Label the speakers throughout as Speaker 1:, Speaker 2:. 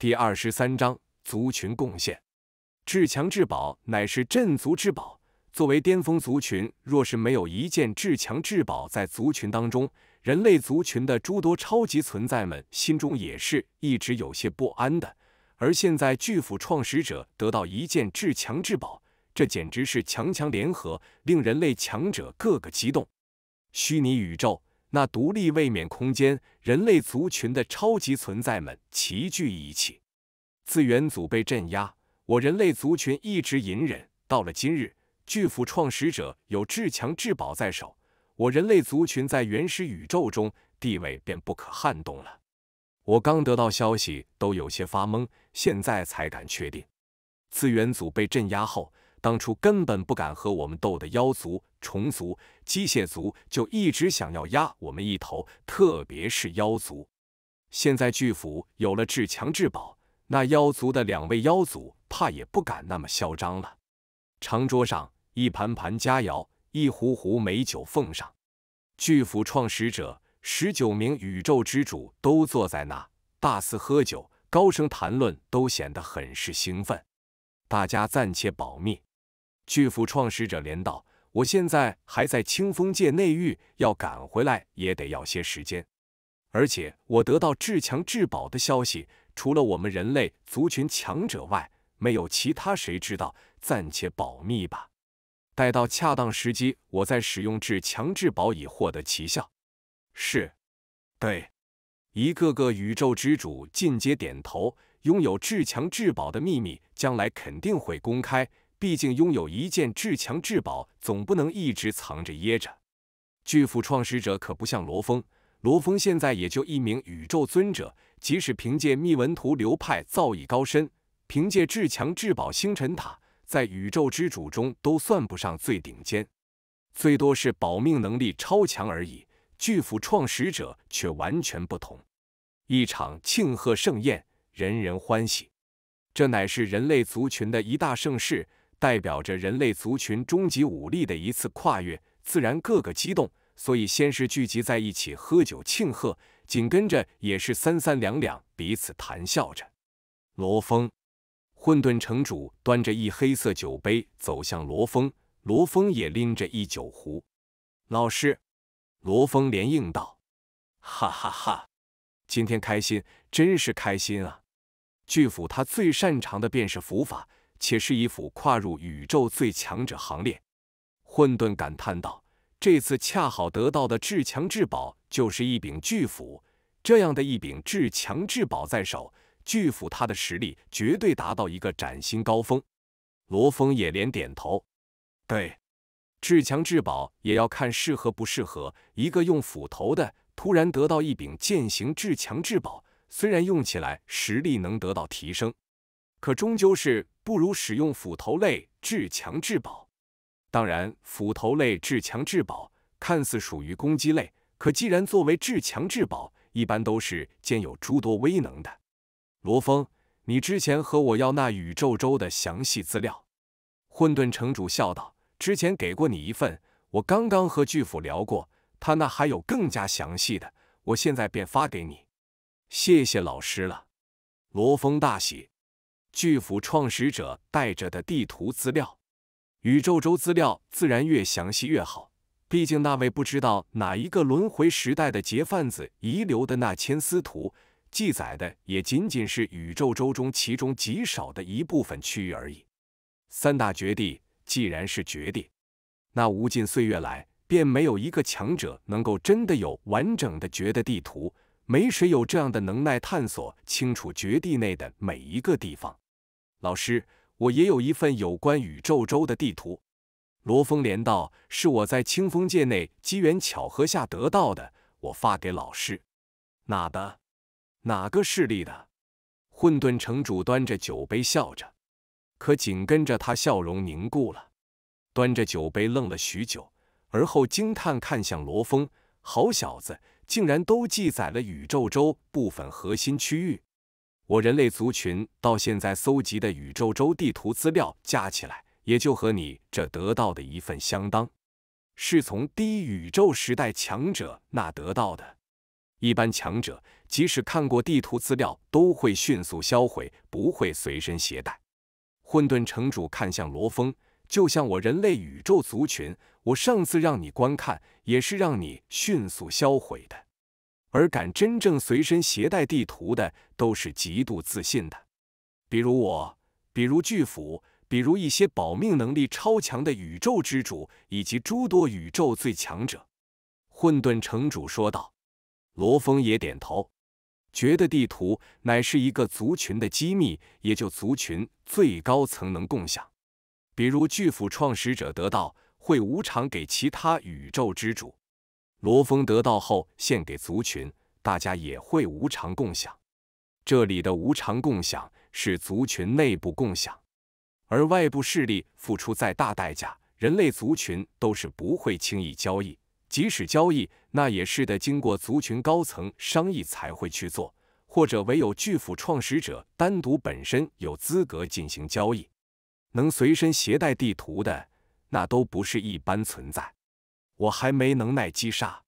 Speaker 1: 第二十三章族群贡献，至强至宝乃是镇族之宝。作为巅峰族群，若是没有一件至强至宝在族群当中，人类族群的诸多超级存在们心中也是一直有些不安的。而现在巨斧创始者得到一件至强至宝，这简直是强强联合，令人类强者个个激动。虚拟宇宙。那独立位面空间，人类族群的超级存在们齐聚一起。自元组被镇压，我人类族群一直隐忍，到了今日，巨斧创始者有至强至宝在手，我人类族群在原始宇宙中地位便不可撼动了。我刚得到消息都有些发懵，现在才敢确定，自元组被镇压后，当初根本不敢和我们斗的妖族。虫族、机械族就一直想要压我们一头，特别是妖族。现在巨斧有了至强至宝，那妖族的两位妖族怕也不敢那么嚣张了。长桌上一盘盘佳肴，一壶壶美酒奉上。巨斧创始者、十九名宇宙之主都坐在那，大肆喝酒，高声谈论，都显得很是兴奋。大家暂且保密。巨斧创始者连道。我现在还在清风界内域，要赶回来也得要些时间。而且我得到至强至宝的消息，除了我们人类族群强者外，没有其他谁知道，暂且保密吧。待到恰当时机，我再使用至强至宝，以获得奇效。是，对，一个个宇宙之主尽皆点头。拥有至强至宝的秘密，将来肯定会公开。毕竟拥有一件至强至宝，总不能一直藏着掖着。巨斧创始者可不像罗峰，罗峰现在也就一名宇宙尊者，即使凭借秘文图流派造诣高深，凭借至强至宝星辰塔，在宇宙之主中都算不上最顶尖，最多是保命能力超强而已。巨斧创始者却完全不同，一场庆贺盛宴，人人欢喜，这乃是人类族群的一大盛世。代表着人类族群终极武力的一次跨越，自然各个激动，所以先是聚集在一起喝酒庆贺，紧跟着也是三三两两彼此谈笑着。罗峰，混沌城主端着一黑色酒杯走向罗峰，罗峰也拎着一酒壶。老师，罗峰连应道：“哈哈哈，今天开心，真是开心啊！”巨斧，他最擅长的便是斧法。且是一斧跨入宇宙最强者行列，混沌感叹道：“这次恰好得到的至强至宝就是一柄巨斧，这样的一柄至强至宝在手，巨斧他的实力绝对达到一个崭新高峰。”罗峰也连点头：“对，至强至宝也要看适合不适合。一个用斧头的，突然得到一柄剑形至强至宝，虽然用起来实力能得到提升，可终究是。”不如使用斧头类至强至宝。当然，斧头类至强至宝看似属于攻击类，可既然作为至强至宝，一般都是兼有诸多威能的。罗峰，你之前和我要那宇宙周的详细资料，混沌城主笑道：“之前给过你一份，我刚刚和巨斧聊过，他那还有更加详细的，我现在便发给你。”谢谢老师了，罗峰大喜。巨斧创始者带着的地图资料，宇宙周资料自然越详细越好。毕竟那位不知道哪一个轮回时代的劫贩子遗留的那千丝图，记载的也仅仅是宇宙周中其中极少的一部分区域而已。三大绝地既然是绝地，那无尽岁月来便没有一个强者能够真的有完整的绝的地图，没谁有这样的能耐探索清楚绝地内的每一个地方。老师，我也有一份有关宇宙周的地图。罗峰连道：“是我在清风界内机缘巧合下得到的，我发给老师。”哪的？哪个势力的？混沌城主端着酒杯笑着，可紧跟着他笑容凝固了，端着酒杯愣了许久，而后惊叹看向罗峰：“好小子，竟然都记载了宇宙周部分核心区域。”我人类族群到现在搜集的宇宙周地图资料，加起来也就和你这得到的一份相当，是从低宇宙时代强者那得到的。一般强者即使看过地图资料，都会迅速销毁，不会随身携带。混沌城主看向罗峰，就像我人类宇宙族群，我上次让你观看，也是让你迅速销毁的。而敢真正随身携带地图的，都是极度自信的，比如我，比如巨斧，比如一些保命能力超强的宇宙之主，以及诸多宇宙最强者。混沌城主说道。罗峰也点头，觉得地图乃是一个族群的机密，也就族群最高层能共享。比如巨斧创始者得到，会无偿给其他宇宙之主。罗峰得到后献给族群，大家也会无偿共享。这里的无偿共享是族群内部共享，而外部势力付出再大代价，人类族群都是不会轻易交易。即使交易，那也是得经过族群高层商议才会去做，或者唯有巨斧创始者单独本身有资格进行交易。能随身携带地图的，那都不是一般存在。我还没能耐击杀。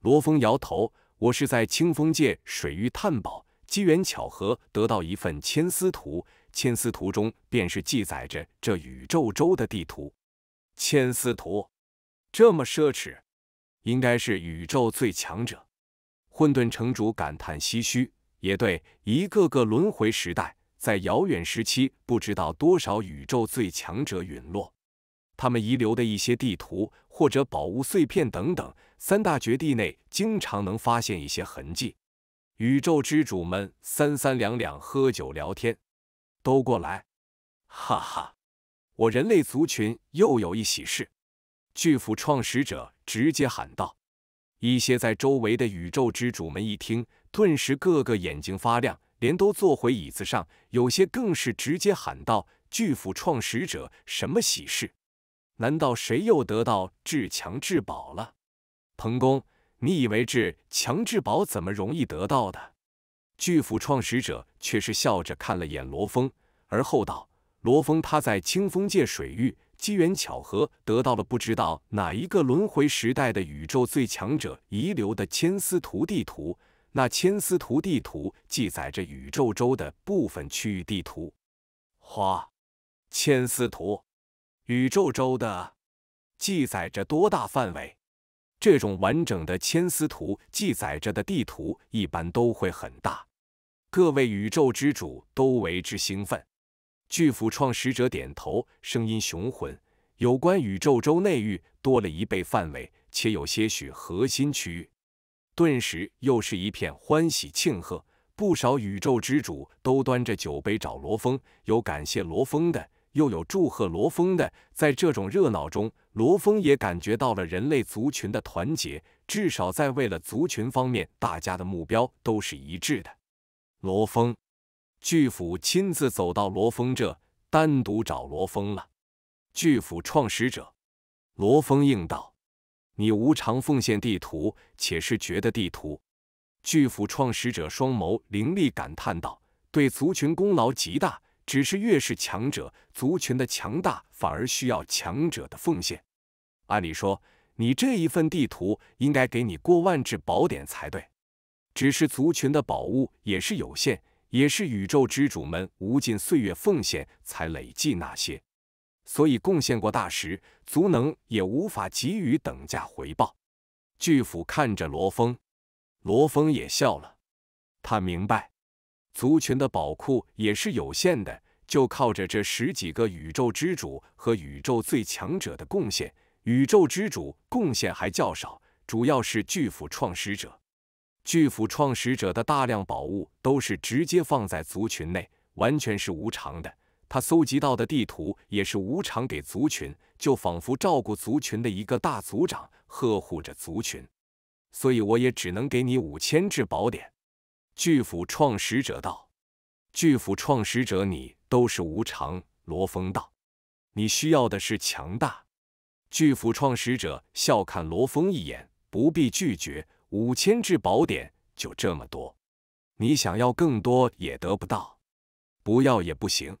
Speaker 1: 罗峰摇头，我是在清风界水域探宝，机缘巧合得到一份千丝图。千丝图中便是记载着这宇宙周的地图。千丝图，这么奢侈，应该是宇宙最强者。混沌城主感叹唏嘘，也对，一个个轮回时代，在遥远时期，不知道多少宇宙最强者陨落。他们遗留的一些地图或者宝物碎片等等，三大绝地内经常能发现一些痕迹。宇宙之主们三三两两喝酒聊天，都过来！哈哈，我人类族群又有一喜事！巨斧创始者直接喊道。一些在周围的宇宙之主们一听，顿时个个眼睛发亮，连都坐回椅子上，有些更是直接喊道：“巨斧创始者，什么喜事？”难道谁又得到至强至宝了？彭公，你以为至强至宝怎么容易得到的？巨斧创始者却是笑着看了眼罗峰，而后道：“罗峰，他在清风界水域机缘巧合得到了不知道哪一个轮回时代的宇宙最强者遗留的千丝图地图。那千丝图地图记载着宇宙周的部分区域地图。花千丝图。”宇宙周的记载着多大范围？这种完整的牵丝图记载着的地图一般都会很大。各位宇宙之主都为之兴奋。巨斧创始者点头，声音雄浑。有关宇宙周内域多了一倍范围，且有些许核心区域。顿时又是一片欢喜庆贺。不少宇宙之主都端着酒杯找罗峰，有感谢罗峰的。又有祝贺罗峰的，在这种热闹中，罗峰也感觉到了人类族群的团结，至少在为了族群方面，大家的目标都是一致的。罗峰，巨斧亲自走到罗峰这，单独找罗峰了。巨斧创始者，罗峰应道：“你无偿奉献地图，且是绝的地图。”巨斧创始者双眸凌厉，感叹道：“对族群功劳极大。”只是越是强者，族群的强大反而需要强者的奉献。按理说，你这一份地图应该给你过万只宝典才对。只是族群的宝物也是有限，也是宇宙之主们无尽岁月奉献才累计那些。所以贡献过大时，族能也无法给予等价回报。巨斧看着罗峰，罗峰也笑了。他明白。族群的宝库也是有限的，就靠着这十几个宇宙之主和宇宙最强者的贡献。宇宙之主贡献还较少，主要是巨斧创始者。巨斧创始者的大量宝物都是直接放在族群内，完全是无偿的。他搜集到的地图也是无偿给族群，就仿佛照顾族群的一个大族长，呵护着族群。所以我也只能给你五千至宝点。巨斧创始者道：“巨斧创始者，你都是无常。”罗峰道：“你需要的是强大。”巨斧创始者笑看罗峰一眼，不必拒绝。五千只宝典就这么多，你想要更多也得不到，不要也不行。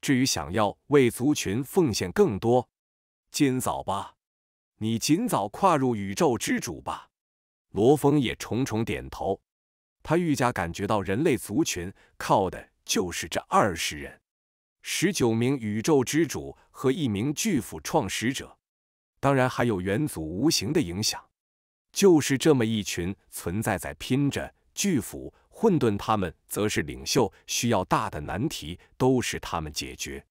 Speaker 1: 至于想要为族群奉献更多，尽早吧，你尽早跨入宇宙之主吧。罗峰也重重点头。他愈加感觉到，人类族群靠的就是这二十人，十九名宇宙之主和一名巨斧创始者，当然还有元祖无形的影响。就是这么一群存在在拼着巨斧混沌，他们则是领袖，需要大的难题都是他们解决。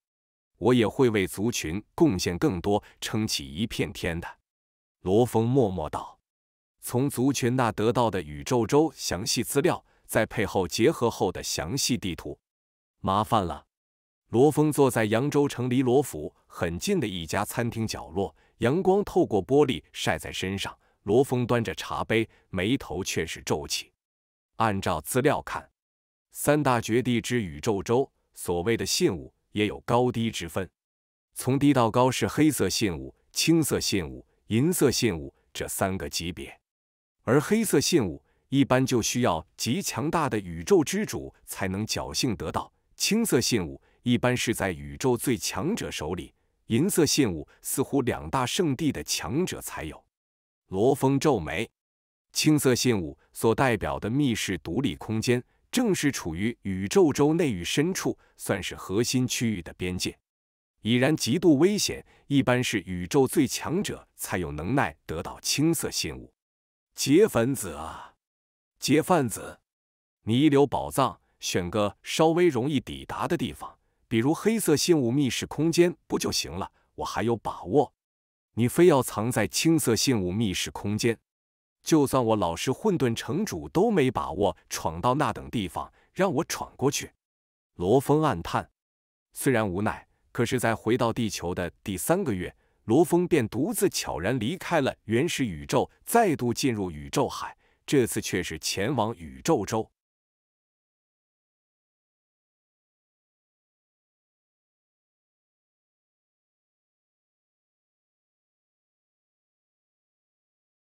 Speaker 1: 我也会为族群贡献更多，撑起一片天的。罗峰默默道。从族群那得到的宇宙周详细资料，再配后结合后的详细地图，麻烦了。罗峰坐在扬州城离罗府很近的一家餐厅角落，阳光透过玻璃晒在身上。罗峰端着茶杯，眉头却是皱起。按照资料看，三大绝地之宇宙周所谓的信物也有高低之分，从低到高是黑色信物、青色信物、银色信物这三个级别。而黑色信物一般就需要极强大的宇宙之主才能侥幸得到，青色信物一般是在宇宙最强者手里，银色信物似乎两大圣地的强者才有。罗峰皱眉，青色信物所代表的密室独立空间，正是处于宇宙周内域深处，算是核心区域的边界，已然极度危险，一般是宇宙最强者才有能耐得到青色信物。劫粉子啊，劫贩子！你遗留宝藏，选个稍微容易抵达的地方，比如黑色信物密室空间，不就行了？我还有把握。你非要藏在青色信物密室空间，就算我老是混沌城主都没把握闯到那等地方，让我闯过去。罗峰暗叹，虽然无奈，可是，在回到地球的第三个月。罗峰便独自悄然离开了原始宇宙，再度进入宇宙海。这次却是前往宇宙洲。